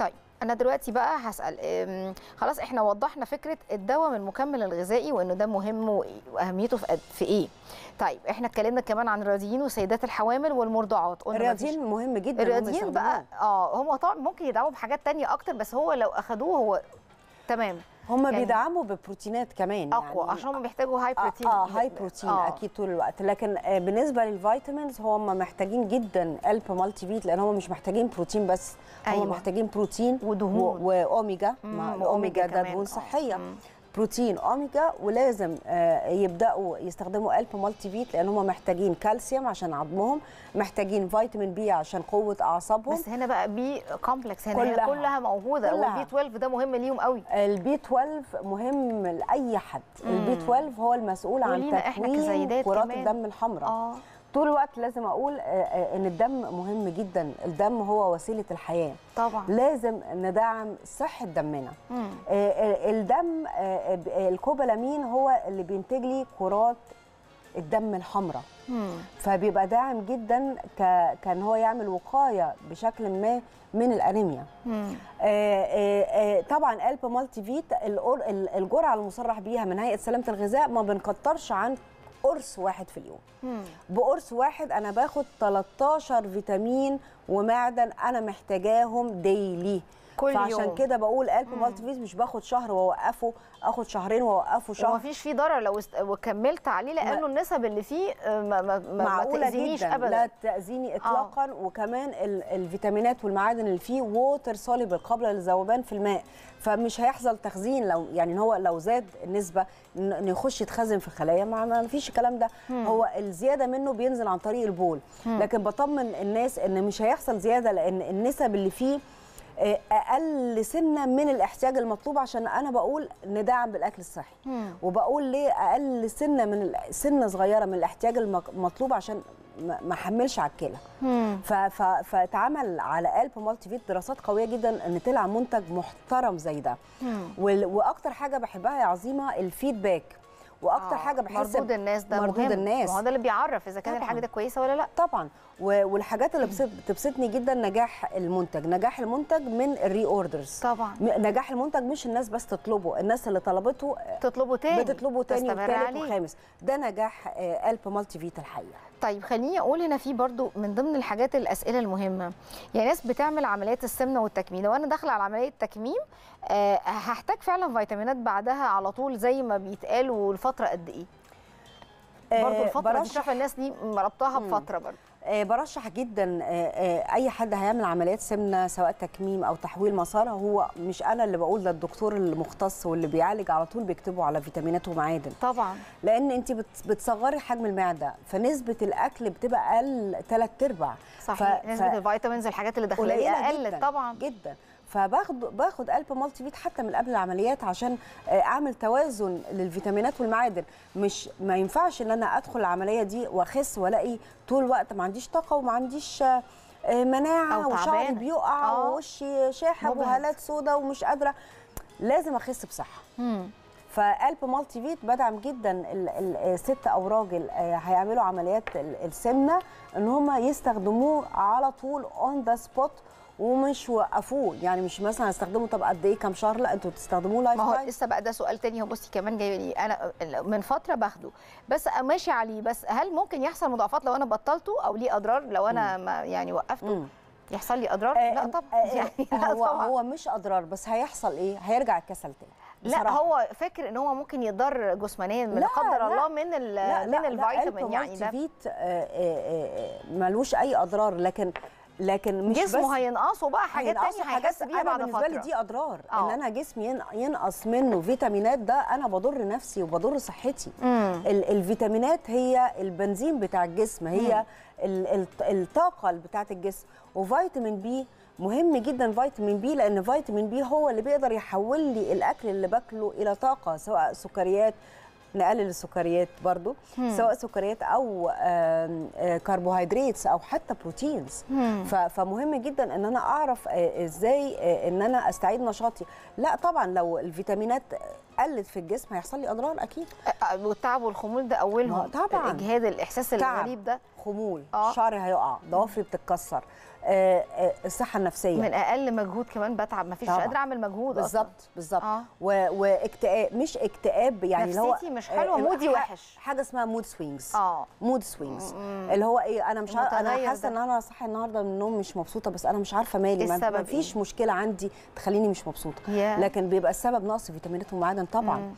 طيب انا دلوقتي بقى هسال خلاص احنا وضحنا فكره الدواء من المكمل الغذائي وانه ده مهم واهميته في في ايه طيب احنا اتكلمنا كمان عن الرياضيين وسيدات الحوامل والمرضعات الرياضيين مهم جدا الرياضيين بقى اه هم طبعا ممكن يدعموا بحاجات تانية اكتر بس هو لو اخدوه هو تمام هم يعني بيدعموا ببروتينات كمان اقوى يعني عشان هم بيحتاجوا هاي بروتين اه, آه هاي آه، بروتين آه. اكيد طول الوقت لكن آه، بالنسبه للفيتامينز هم محتاجين جدا الب مالتي فيت لان هم مش محتاجين بروتين بس هم أيوة. محتاجين بروتين ودهون واوميجا الاوميجا ده دهون آه. صحيه آه. بروتين اوميجا ولازم آه، يبداوا يستخدموا الب مالتي فيت لان هم محتاجين كالسيوم عشان عظمهم محتاجين فيتامين بي عشان قوه اعصابهم بس هنا بقى بي كومبلكس هنا كلها, كلها موجوده كلها. والبي 12 ده مهم ليهم قوي البي 12 مهم لاي حد البي 12 هو المسؤول عن تكوين كرات الدم الحمراء آه. طول الوقت لازم اقول آه، آه، ان الدم مهم جدا الدم هو وسيله الحياه طبعا لازم ندعم صحه دمنا آه، الدم الكوبالامين هو اللي بينتج لي كرات الدم الحمراء فبيبقى داعم جدا ك... كان هو يعمل وقايه بشكل ما من الانيميا طبعا قلب مالتي فيت الجرعه المصرح بيها من هيئه سلامه الغذاء ما بنكترش عن قرص واحد في اليوم بقرص واحد انا باخد 13 فيتامين ومعدن انا محتاجاهم ديلي كل فعشان يوم. كده بقول قلب مالتي فيز مش باخد شهر واوقفه اخد شهرين واوقفه شهر ومفيش فيه ضرر لو است... وكملت عليه لانه النسب اللي فيه ما, ما... ما... معقوله جدا أبداً. لا تاذيني آه. اطلاقا آه. وكمان ال... الفيتامينات والمعادن اللي فيه ووتر سوليبل قبل للذوبان في الماء فمش هيحصل تخزين لو يعني هو لو زاد النسبه انه يخش يتخزن في الخلايا ما, ما فيش الكلام ده مم. هو الزياده منه بينزل عن طريق البول مم. لكن بطمن الناس ان مش هيحصل زياده لان النسب اللي فيه اقل سنه من الاحتياج المطلوب عشان انا بقول ندعم بالاكل الصحي مم. وبقول ليه اقل سنه من سنه صغيره من الاحتياج المطلوب عشان ما حملش على الكلى فاتعمل على قلب مالتي فيت دراسات قويه جدا ان طلع منتج محترم زي ده واكتر حاجه بحبها يا عظيمه الفيدباك واكتر آه. حاجه بحس مردود الناس ده مردود مهم. الناس ما هو ده اللي بيعرف اذا كان الحاجه ده كويسه ولا لا طبعا والحاجات اللي بتبسطني جدا نجاح المنتج نجاح المنتج من الري اوردرز طبعا نجاح المنتج مش الناس بس تطلبه الناس اللي طلبته آه، تطلبه تاني بتطلبه تاني وثالث وخامس ده نجاح آه، الب مالتي فيت الحقيقه طيب خليني اقول هنا في برضو من ضمن الحاجات الاسئله المهمه يعني ناس بتعمل عمليات السمنه والتكميم لو انا داخله على عمليه تكميم أه هحتاج فعلا فيتامينات بعدها على طول زي ما بيتقال والفتره قد ايه آه، برضو الفتره برشح. دي الناس دي ربطها بفتره برضو آه، برشح جدا آه، آه، اي حد هيعمل عمليات سمنه سواء تكميم او تحويل مسارها هو مش انا اللي بقول ده الدكتور المختص واللي بيعالج على طول بيكتبوا على فيتامينات ومعادن طبعا لان انت بتصغري حجم المعده فنسبه الاكل بتبقى اقل ثلاث ارباع صحيح ف... نسبه ف... الفيتامينز والحاجات اللي داخليه اقل طبعا جدا فباخد باخد قلب مالتي فيت حتى من قبل العمليات عشان آه، اعمل توازن للفيتامينات والمعادن مش ما ينفعش ان انا ادخل العمليه دي واخس والاقي طول الوقت ما عنديش طاقه وما عنديش آه، مناعه وشعري بيقع آه. ووشي شاحب وهالات سوداء ومش قادره لازم اخس بصحه فقلب مالتي فيت بدعم جدا الست او راجل هيعملوا عمليات السمنه ان هم يستخدموه على طول اون ذا سبوت ومش وقفوه يعني مش مثلا هستخدمه طب قد ايه كام شهر لا انتوا تستخدموه لايف ما هو لسه بقى ده سؤال تاني هو بصي كمان جاي انا من فتره باخده بس ماشي عليه بس هل ممكن يحصل مضاعفات لو انا بطلته او ليه اضرار لو انا ما يعني وقفته م. يحصل لي اضرار آه لا آه، طبعا آه يعني آه، هو طبعا. هو مش اضرار بس هيحصل ايه هيرجع الكسل تاني بصراحة. لا هو فاكر ان هو ممكن يضر جسمانيا لا قدر لا الله من لا من لا الفيتامين لا يعني ده آه، ملوش اي اضرار لكن لكن مش جسمه هينقصه بقى حاجات تانية هيحس بيها بعد بالنسبه لي دي اضرار أوه. ان آه. انا جسمي ينقص منه فيتامينات ده انا بضر نفسي وبضر صحتي ال الفيتامينات هي البنزين بتاع الجسم هي ال ال الطاقه بتاعه الجسم وفيتامين بي مهم جدا فيتامين بي لان فيتامين بي هو اللي بيقدر يحول لي الاكل اللي باكله الى طاقه سواء سكريات نقلل السكريات برضو مم. سواء سكريات او كربوهيدرات آه، او حتى بروتينز فمهم جدا ان انا اعرف آه، ازاي آه، ان انا استعيد نشاطي لا طبعا لو الفيتامينات قلت في الجسم هيحصل لي اضرار اكيد والتعب والخمول ده اولهم طبعا الاجهاد الاحساس الغريب ده خمول آه. شعري هيقع ضوافري بتتكسر آه آه الصحه النفسيه من اقل مجهود كمان بتعب ما فيش قادره اعمل مجهود بالظبط بالظبط آه. واكتئاب مش اكتئاب يعني اللي هو نفسيتي مش حلوه آه مودي وحش حاجه اسمها مود سوينجز اه مود سوينجز اللي هو ايه انا مش انا حاسه ان انا صاحي النهارده من النوم مش مبسوطه بس انا مش عارفه مالي ما إيه؟ مشكله عندي تخليني مش مبسوطه yeah. لكن بيبقى السبب نقص فيتامينات ومعادن طبعا